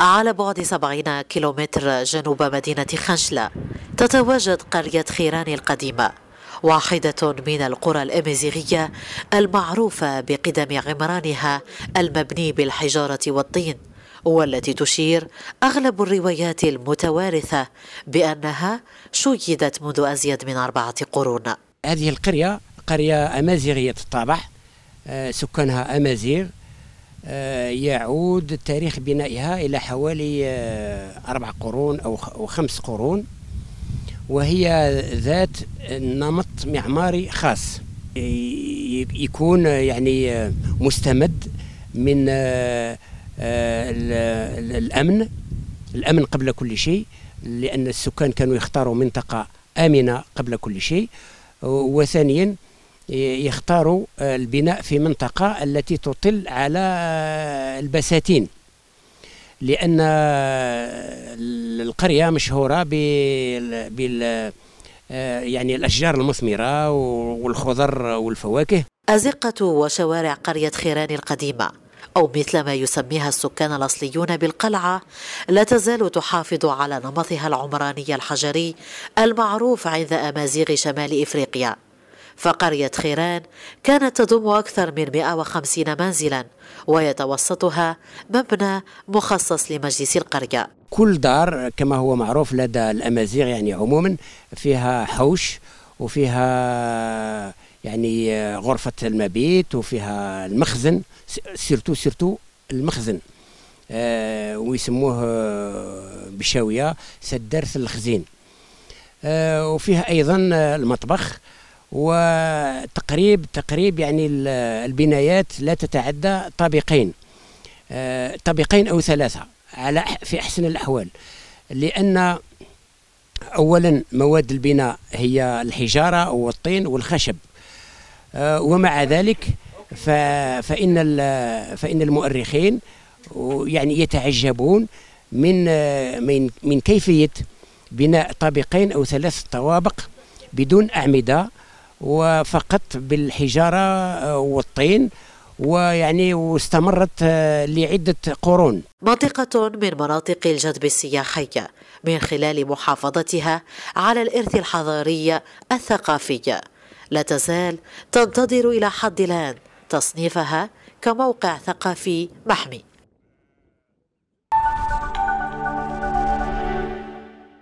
على بعد 70 كيلومتر جنوب مدينة خنشلة تتواجد قرية خيران القديمة واحدة من القرى الأمازيغية المعروفة بقدم عمرانها المبني بالحجارة والطين والتي تشير أغلب الروايات المتوارثة بأنها شيدت منذ أزيد من أربعة قرون هذه القرية قرية أمازيغية الطابع آه، سكانها أمازيغ آه، يعود تاريخ بنائها إلى حوالي آه، أربع قرون أو خمس قرون وهي ذات نمط معماري خاص يكون يعني مستمد من آه، الأمن الأمن قبل كل شيء لأن السكان كانوا يختاروا منطقة آمنة قبل كل شيء وثانيا يختاروا البناء في منطقة التي تطل على البساتين لأن القرية مشهورة بال يعني الأشجار المثمرة والخضر والفواكه أزقة وشوارع قرية خيران القديمة أو مثل ما يسميها السكان الأصليون بالقلعة لا تزال تحافظ على نمطها العمراني الحجري المعروف عند أمازيغ شمال إفريقيا فقرية خيران كانت تضم أكثر من 150 منزلا ويتوسطها مبنى مخصص لمجلس القرية كل دار كما هو معروف لدى الأمازيغ يعني عموما فيها حوش وفيها يعني غرفة المبيت وفيها المخزن سيرتو سيرتو المخزن آه، ويسموه بشاوية سدارة الخزين آه، وفيها أيضا المطبخ وتقريب تقريب يعني البنايات لا تتعدى طابقين آه، طابقين او ثلاثه على في احسن الاحوال لان اولا مواد البناء هي الحجاره والطين والخشب آه، ومع ذلك فان فان المؤرخين يعني يتعجبون من من من كيفيه بناء طابقين او ثلاث طوابق بدون اعمده وفقط بالحجاره آه، والطين ويعني واستمرت آه، لعدة قرون منطقة من مناطق الجذب السياحي من خلال محافظتها على الإرث الحضاري الثقافي لا تزال تنتظر إلى حد الآن تصنيفها كموقع ثقافي محمي